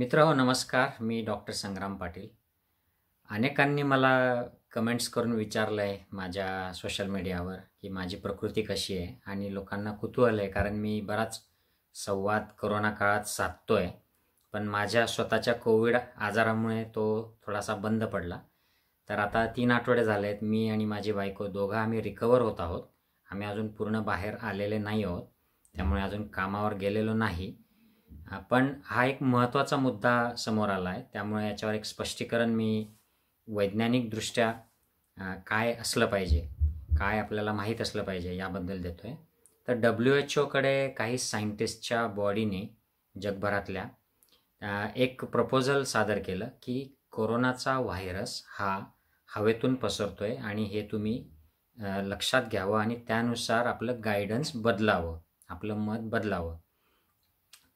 मित्र हो नमस्कार मी डॉक्टर संग्राम पाटील अनेकांनी मला कमेंट्स करून विचारलं आहे माझ्या सोशल मीडियावर की माझी प्रकृती कशी आहे आणि लोकांना कुतूहल आहे कारण मी बराच संवाद करोना काळात साधतो आहे पण माझ्या स्वतःच्या कोविड आजारामुळे तो थोडासा बंद पडला तर आता तीन आठवडे झाले आहेत मी आणि माझी बायको दोघं आम्ही रिकवर होत आहोत आम्ही अजून पूर्ण बाहेर आलेले नाही आहोत त्यामुळे अजून कामावर गेलेलो नाही पण हा एक महत्त्वाचा मुद्दा समोर आला आहे त्यामुळे याच्यावर एक स्पष्टीकरण मी वैज्ञानिकदृष्ट्या काय असलं पाहिजे काय आपल्याला माहीत असलं पाहिजे याबद्दल देतो आहे तर डब्ल्यू एच ओकडे काही सायंटिस्टच्या बॉडीने जगभरातल्या एक प्रपोजल सादर केलं की कोरोनाचा व्हायरस हा हवेतून पसरतो आहे आणि हे तुम्ही लक्षात घ्यावं आणि त्यानुसार आपलं गायडन्स बदलावं आपलं मत बदलावं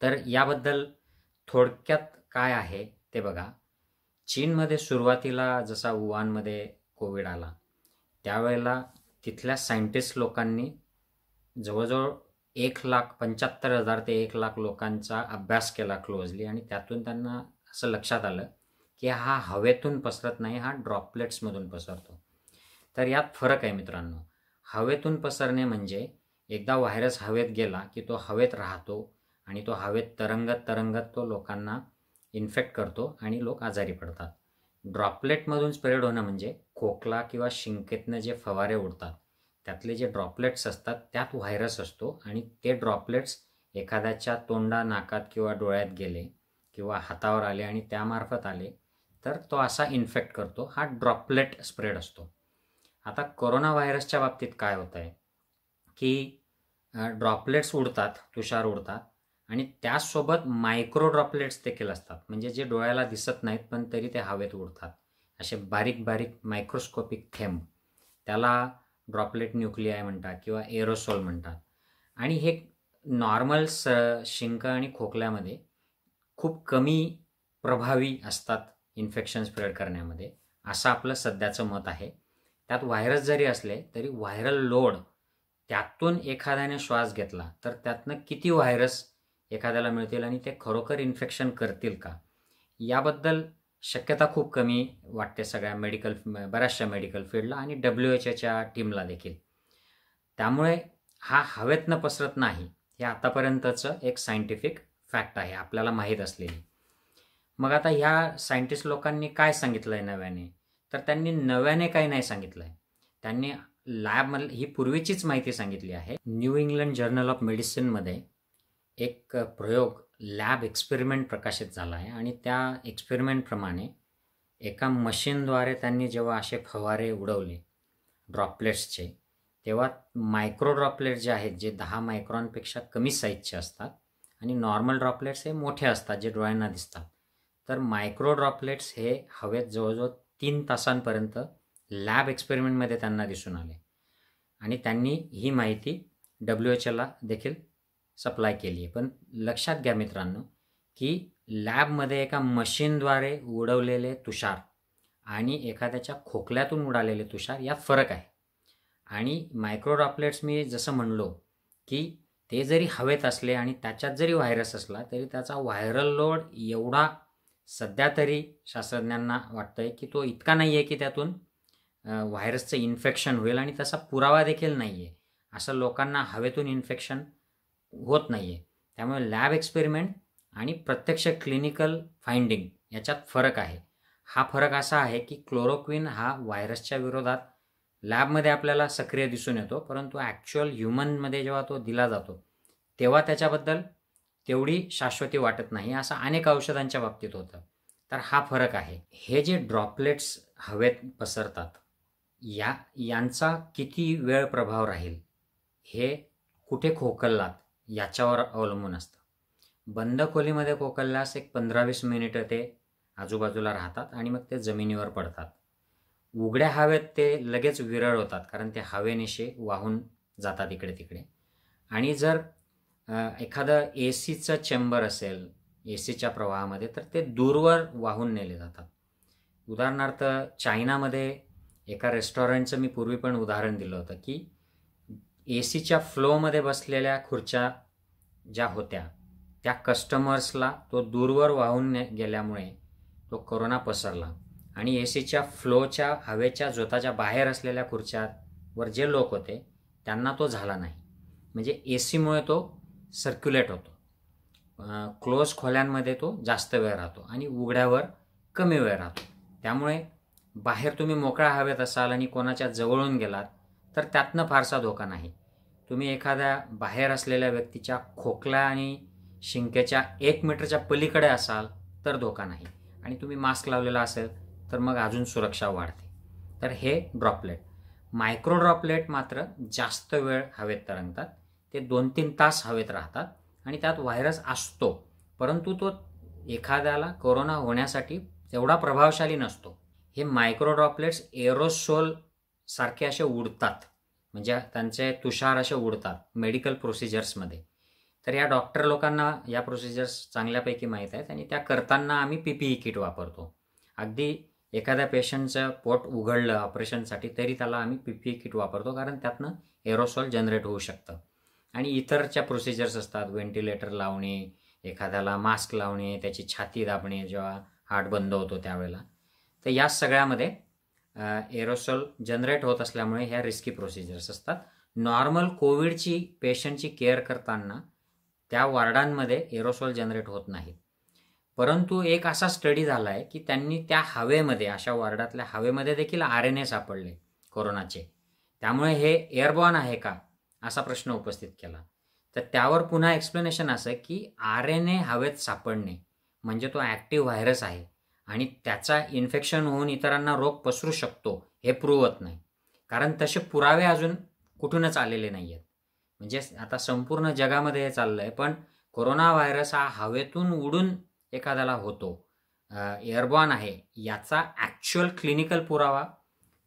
तर याबद्दल थोडक्यात काय आहे ते बघा चीनमध्ये सुरुवातीला जसा वुहानमध्ये कोविड आला त्यावेळेला तिथल्या सायंटिस्ट लोकांनी जवळजवळ एक लाख पंच्याहत्तर हजार ते एक लाख लोकांचा अभ्यास केला क्लोजली आणि त्यातून त्यांना असं लक्षात आलं की हा हवेतून पसरत नाही हा ड्रॉपलेट्समधून पसरतो तर यात फरक आहे मित्रांनो हवेतून पसरणे म्हणजे एकदा व्हायरस हवेत गेला की तो हवेत राहतो आणि तो हवेत तरंगत तरंगत तो लोकांना इन्फेक्ट करतो आणि लोक आजारी पडतात ड्रॉपलेटमधून स्प्रेड होणं म्हणजे खोकला किंवा शिंकेतनं जे फवारे उडतात त्यातले जे ड्रॉपलेट्स असतात त्यात व्हायरस असतो आणि ते ड्रॉपलेट्स एखाद्याच्या तोंडा नाकात किंवा डोळ्यात गेले किंवा हातावर आले आणि त्यामार्फत आले तर तो असा इन्फेक्ट करतो हा ड्रॉपलेट स्प्रेड असतो आता कोरोना व्हायरसच्या बाबतीत काय होतं आहे की ड्रॉपलेट्स उडतात तुषार उडतात आणि त्याचसोबत मायक्रो ड्रॉपलेट्स देखील असतात म्हणजे जे डोळ्याला दिसत नाहीत पण तरी ते हवेत उडतात असे बारीक बारीक मायक्रोस्कोपिक थेंब त्याला ड्रॉपलेट न्यूक्लियाय म्हणतात किंवा एरोसोल म्हणतात आणि हे नॉर्मल स शिंक आणि खोकल्यामध्ये खूप कमी प्रभावी असतात इन्फेक्शन स्प्रेड करण्यामध्ये असं आपलं सध्याचं मत आहे त्यात व्हायरस जरी असले तरी व्हायरल लोड त्यातून एखाद्याने श्वास घेतला तर त्यातनं किती व्हायरस एखाद्याला मिळतील आणि ते खरोखर इन्फेक्शन करतील का याबद्दल शक्यता खूप कमी वाटते सगळ्या मेडिकल बऱ्याचशा मेडिकल फील्डला आणि डब्ल्यू एच एच्या टीमला देखील त्यामुळे हा हवेतनं पसरत नाही हे आतापर्यंतचं एक सायंटिफिक फॅक्ट आहे आपल्याला माहीत असलेली मग आता ह्या सायंटिस्ट लोकांनी काय सांगितलं आहे नव्याने तर त्यांनी नव्याने काही नाही सांगितलं आहे त्यांनी लॅबमधली ही पूर्वीचीच माहिती सांगितली आहे न्यू इंग्लंड जर्नल ऑफ मेडिसिनमध्ये एक प्रयोग लॅब एक्सपेरिमेंट प्रकाशित झाला आहे आणि त्या एक्सपेरिमेंटप्रमाणे एका मशीनद्वारे त्यांनी जेव्हा असे फवारे उडवले ड्रॉपलेट्सचे तेव्हा मायक्रो ड्रॉपलेट जे आहेत जे दहा मायक्रॉनपेक्षा कमी साईजचे असतात आणि नॉर्मल ड्रॉपलेट्स हे मोठे असतात जे डोळ्यांना दिसतात तर मायक्रो ड्रॉपलेट्स हे हवेत जवळजवळ तीन तासांपर्यंत लॅब एक्सपेरिमेंटमध्ये त्यांना दिसून आले आणि त्यांनी ही माहिती डब्ल्यू एच एला देखील सप्लाय केली आहे पण लक्षात घ्या मित्रांनो की लॅबमध्ये एका मशीनद्वारे उडवलेले तुषार आणि एखाद्याच्या खोकल्यातून उडालेले तुषार यात फरक आहे आणि मायक्रो ड्रॉपलेट्स मी जसं म्हणलो की ते जरी हवेत असले आणि त्याच्यात जरी व्हायरस असला तरी त्याचा व्हायरल लोड एवढा सध्या तरी शास्त्रज्ञांना वाटतं आहे की तो इतका नाही आहे की त्यातून व्हायरसचं इन्फेक्शन होईल आणि तसा पुरावा देखील नाही आहे असं लोकांना हवेतून इन्फेक्शन होत नाही आहे त्यामुळे लॅब एक्सपेरिमेंट आणि प्रत्यक्ष क्लिनिकल फाइंडिंग याच्यात फरक आहे हा फरक असा आहे की क्लोरोक्विन हा व्हायरसच्या विरोधात लॅबमध्ये आपल्याला सक्रिय दिसून येतो परंतु ॲक्च्युअल ह्युमनमध्ये जेव्हा तो दिला जातो तेव्हा त्याच्याबद्दल तेवढी शाश्वती वाटत नाही असं अनेक औषधांच्या बाबतीत होतं तर हा फरक आहे हे जे ड्रॉपलेट्स हवेत पसरतात या यांचा किती वेळ प्रभाव राहील हे कुठे खोकललात याच्यावर अवलंबून असतं बंद खोलीमध्ये कोकल्लास एक पंधरा वीस मिनिटं ते आजूबाजूला राहतात आणि मग ते जमिनीवर पडतात उघड्या हवेत ते लगेच विरळ होतात कारण ते हवेनिशे वाहून जातात इकडे तिकडे आणि जर एखादं ए सीचं चेंबर असेल ए सीच्या प्रवाहामध्ये तर ते दूरवर वाहून नेले जातात उदाहरणार्थ चायनामध्ये एका रेस्टॉरंटचं मी पूर्वी पण उदाहरण दिलं होतं की ए सीच्या फ्लोमध्ये बसलेल्या खुर्च्या ज्या होत्या त्या कस्टमर्सला तो दूरवर वाहून गेल्यामुळे तो करोना पसरला आणि ए सीच्या फ्लोच्या हवेच्या जोताच्या बाहेर असलेल्या खुर्च्यावर जे लोक होते त्यांना तो झाला नाही म्हणजे ए सीमुळे तो सर्क्युलेट होतो क्लोज खोल्यांमध्ये तो जास्त वेळ राहतो आणि उघड्यावर कमी वेळ राहतो त्यामुळे बाहेर तुम्ही मोकळ्या हवेत असाल आणि कोणाच्या जवळून गेलात तर त्यातनं फारसा धोका नाही तुम्ही एखाद्या बाहेर असलेल्या व्यक्तीच्या खोकला आणि शिंक्याच्या एक मीटरच्या पलीकडे असाल तर धोका नाही आणि तुम्ही मास्क लावलेला असेल तर मग अजून सुरक्षा वाढते तर हे ड्रॉपलेट मायक्रो ड्रॉपलेट मात्र जास्त वेळ हवेत तरंगतात ते दोन तीन तास हवेत राहतात आणि त्यात व्हायरस असतो परंतु तो एखाद्याला कोरोना होण्यासाठी तेवढा प्रभावशाली नसतो हे मायक्रो ड्रॉपलेट्स एरोसोल सारखे असे उडतात म्हणजे त्यांचे तुषार असे उडतात मेडिकल प्रोसिजर्समध्ये तर या डॉक्टर लोकांना या प्रोसिजर्स चांगल्यापैकी माहीत आहेत आणि त्या करताना आम्ही पी पीपीई किट वापरतो अगदी एखाद्या पेशंटचं पोट उघडलं ऑपरेशनसाठी तरी त्याला आम्ही पी पीपीई किट वापरतो कारण त्यातनं एरोसॉल जनरेट होऊ शकतं आणि इतरच्या प्रोसिजर्स असतात व्हेंटिलेटर लावणे एखाद्याला मास्क लावणे त्याची छाती दाबणे जेव्हा हार्ट बंद होतो त्यावेळेला तर या सगळ्यामध्ये एरोसोल जनरेट होत असल्यामुळे ह्या रिस्की प्रोसिजर्स असतात नॉर्मल कोविडची पेशंटची केअर करताना त्या वार्डांमध्ये एरोसोल जनरेट होत नाहीत परंतु एक असा स्टडी झाला आहे की त्यांनी त्या हवेमध्ये अशा वार्डातल्या हवेमध्ये देखील आर एन ए सापडले कोरोनाचे त्यामुळे हे एअरबॉर्न आहे का असा प्रश्न उपस्थित केला तर त्यावर पुन्हा एक्सप्लेनेशन असं की आर एन ए हवेत सापडणे म्हणजे तो ॲक्टिव्ह व्हायरस आहे आणि त्याचा इन्फेक्शन होऊन इतरांना रोग पसरू शकतो हे पुरवत नाही कारण तसे पुरावे अजून कुठूनच आलेले नाही आहेत म्हणजे आता संपूर्ण जगामध्ये हे चाललं आहे पण कोरोना व्हायरस हा हवेतून उडून एखाद्याला होतो एअरबॉन आहे याचा ॲक्च्युअल क्लिनिकल पुरावा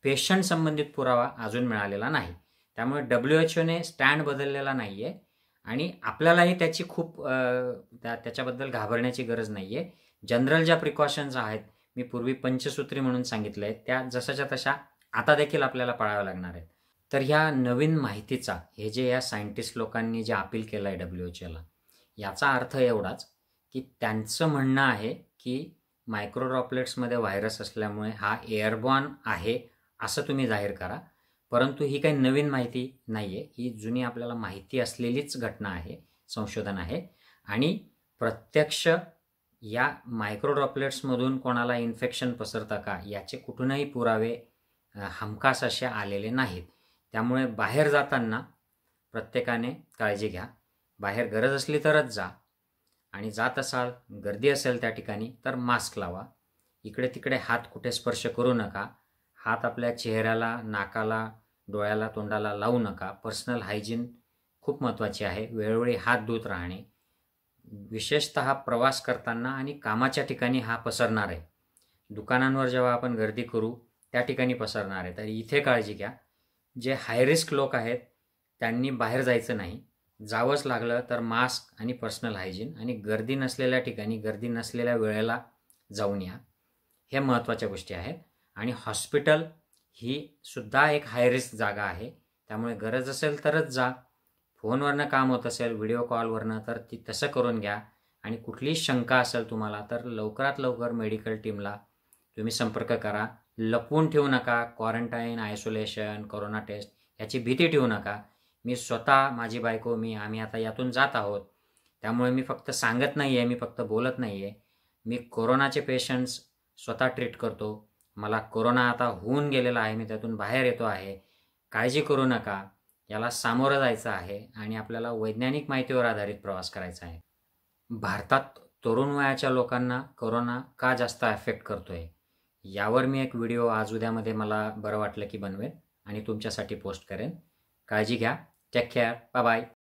पेशंट संबंधित पुरावा अजून मिळालेला नाही त्यामुळे डब्ल्यू एच ओने स्टँड बदललेला नाही आहे आणि आपल्यालाही त्याची खूप त्याच्याबद्दल घाबरण्याची गरज नाही आहे जनरल ज्या प्रिकॉशन्स आहेत मी पूर्वी पंचसूत्री म्हणून सांगितलं आहे त्या जशाच्या तशा आता देखील आपल्याला पाळाव्या लागणार आहेत तर ह्या नवीन माहितीचा हे जे या सायंटिस्ट लोकांनी जे अपील केलं आहे डब्ल्यू एच एला याचा अर्थ एवढाच की त्यांचं म्हणणं आहे की मायक्रो रॉपलेट्समध्ये व्हायरस असल्यामुळे हा एअरबॉर्न आहे असं तुम्ही जाहीर करा परंतु ही काही नवीन माहिती नाही आहे ही जुनी आपल्याला माहिती असलेलीच घटना आहे संशोधन आहे आणि प्रत्यक्ष या मायक्रो ड्रॉपलेट्समधून कोणाला इन्फेक्शन पसरता का याचे कुठूनही पुरावे हमखास असे आलेले नाहीत त्यामुळे बाहेर जाताना प्रत्येकाने काळजी घ्या बाहेर गरज असली तरच जा आणि जात असाल गर्दी असेल त्या ठिकाणी तर मास्क लावा इकडे तिकडे हात कुठे स्पर्श करू नका हात आपल्या चेहऱ्याला नाकाला डोळ्याला तोंडाला लावू नका पर्सनल हायजीन खूप महत्त्वाची आहे वेळोवेळी हात धुत राहणे विशेषत प्रवास करताना आणि कामाच्या ठिकाणी हा पसरणार आहे दुकानांवर जेव्हा आपण गर्दी करू त्या ठिकाणी पसरणार आहे तर इथे काळजी घ्या जे हायरिस्क लोक आहेत त्यांनी बाहेर जायचं नाही जावंच लागलं तर मास्क आणि पर्सनल हायजीन आणि गर्दी नसलेल्या ठिकाणी गर्दी नसलेल्या वेळेला जाऊन या हे महत्त्वाच्या गोष्टी आहेत आणि हॉस्पिटल ही सुद्धा एक हायरिस्क जागा आहे त्यामुळे गरज असेल तरच जा फोनवरनं काम होत असेल व्हिडिओ कॉलवरनं तर ती तसं करून घ्या आणि कुठलीही शंका असेल तुम्हाला तर लवकरात लवकर मेडिकल टीमला तुम्ही संपर्क करा लपवून ठेवू नका क्वारंटाईन आयसोलेशन कोरोना टेस्ट याची भीती ठेवू नका मी स्वतः माझी बायको मी आम्ही आता यातून जात आहोत त्यामुळे मी फक्त सांगत नाही आहे मी फक्त बोलत नाही आहे मी कोरोनाचे पेशंट्स स्वतः ट्रीट करतो मला कोरोना आता होऊन गेलेला आहे मी त्यातून बाहेर येतो आहे काळजी करू नका याला सामोरं जायचं आहे आणि आपल्याला वैज्ञानिक माहितीवर आधारित प्रवास करायचा आहे भारतात तरुण वयाच्या लोकांना करोना का जास्त अफेक्ट करतो आहे यावर मी एक व्हिडिओ आज उद्यामध्ये मला बरं वाटलं की बनवेन आणि तुमच्यासाठी पोस्ट करेन काळजी घ्या टेक केअर बाय